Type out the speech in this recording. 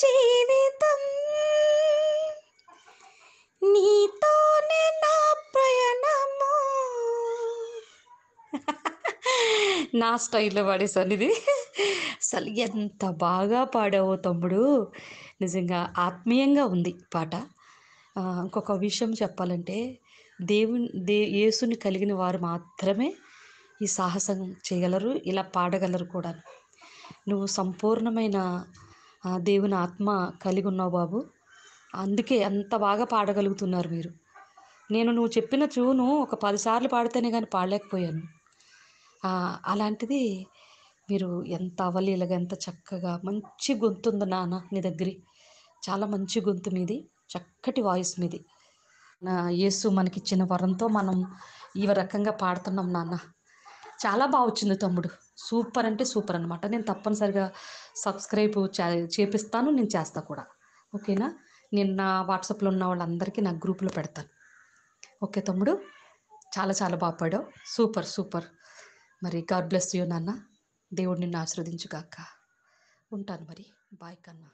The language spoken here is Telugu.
జీవితం నీతోనే నా ప్రయాణము నా స్టైల్లో పాడేసాను ఇది అసలు ఎంత బాగా పాడావో తమ్ముడు నిజంగా ఆత్మీయంగా ఉంది పాట ఇంకొక విషయం చెప్పాలంటే దేవుని దే యేసుని కలిగిన వారు మాత్రమే ఈ సాహసం చేయగలరు ఇలా పాడగలరు కూడా నువ్వు సంపూర్ణమైన దేవుని ఆత్మ కలిగి ఉన్నావు బాబు అందుకే అంత బాగా పాడగలుగుతున్నారు మీరు నేను నువ్వు చెప్పిన చూను ఒక పదిసార్లు పాడితేనే కానీ పాడలేకపోయాను అలాంటిది మీరు ఎంత అవలీలగా ఎంత చక్కగా మంచి గొంతు ఉంది నాన్న నీ దగ్గర చాలా మంచి గొంతు మీది చక్కటి వాయిస్ మీది నా యేసు మనకిచ్చిన వరంతో మనం ఈ రకంగా పాడుతున్నాం నాన్న చాలా బాగా వచ్చింది తమ్ముడు సూపర్ అంటే సూపర్ అనమాట నేను తప్పనిసరిగా సబ్స్క్రైబ్ చేపిస్తాను నేను చేస్తా కూడా ఓకేనా నేను నా వాట్సాప్లో ఉన్న వాళ్ళందరికీ నా గ్రూప్లో పెడతాను ఓకే తమ్ముడు చాలా చాలా బాగా సూపర్ సూపర్ మరి గాడ్ బ్లెస్ యూ నాన్న దేవుడు నిన్ను ఆశీర్వదించుగాక ఉంటాను మరి బాయ్ కన్నా